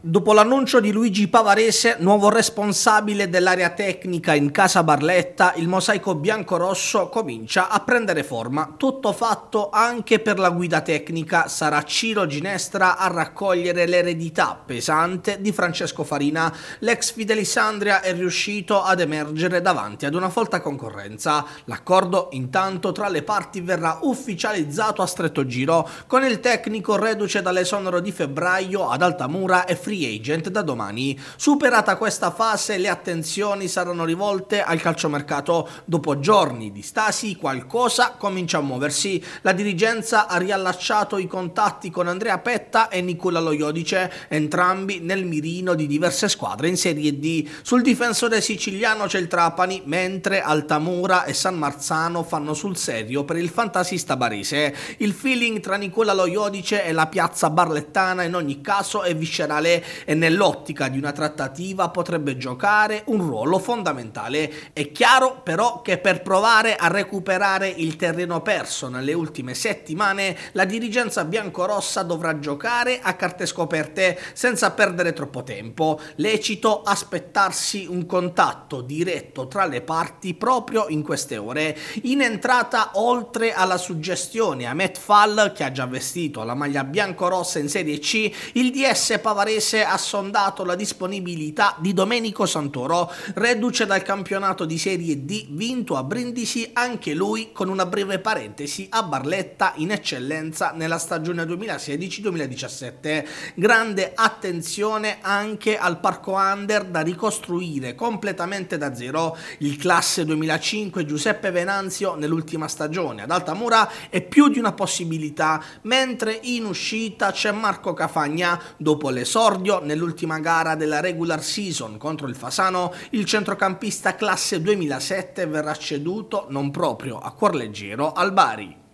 Dopo l'annuncio di Luigi Pavarese, nuovo responsabile dell'area tecnica in Casa Barletta, il mosaico bianco-rosso comincia a prendere forma. Tutto fatto anche per la guida tecnica. Sarà Ciro Ginestra a raccogliere l'eredità pesante di Francesco Farina. L'ex Fidelisandria è riuscito ad emergere davanti ad una folta concorrenza. L'accordo intanto tra le parti verrà ufficializzato a stretto giro, con il tecnico reduce dall'esonero di febbraio ad Altamura e Friuli free agent da domani. Superata questa fase, le attenzioni saranno rivolte al calciomercato. Dopo giorni di stasi, qualcosa comincia a muoversi. La dirigenza ha riallacciato i contatti con Andrea Petta e Nicola Loiodice, entrambi nel mirino di diverse squadre in Serie D. Sul difensore siciliano c'è il Trapani, mentre Altamura e San Marzano fanno sul serio per il fantasista barese. Il feeling tra Nicola Loiodice e la piazza barlettana in ogni caso è viscerale e nell'ottica di una trattativa potrebbe giocare un ruolo fondamentale. È chiaro però che per provare a recuperare il terreno perso nelle ultime settimane la dirigenza biancorossa dovrà giocare a carte scoperte senza perdere troppo tempo. Lecito aspettarsi un contatto diretto tra le parti proprio in queste ore. In entrata oltre alla suggestione a Metfall che ha già vestito la maglia biancorossa in Serie C, il DS Pavarese Cremonese ha sondato la disponibilità di Domenico Santoro, reduce dal campionato di Serie D vinto a Brindisi anche lui con una breve parentesi a Barletta in eccellenza nella stagione 2016-2017. Grande attenzione anche al parco under da ricostruire completamente da zero. Il classe 2005 Giuseppe Venanzio nell'ultima stagione ad Altamura è più di una possibilità, mentre in uscita c'è Marco Cafagna dopo l'esordio esordio nell'ultima gara della regular season contro il Fasano, il centrocampista classe 2007 verrà ceduto non proprio a cuor leggero al Bari.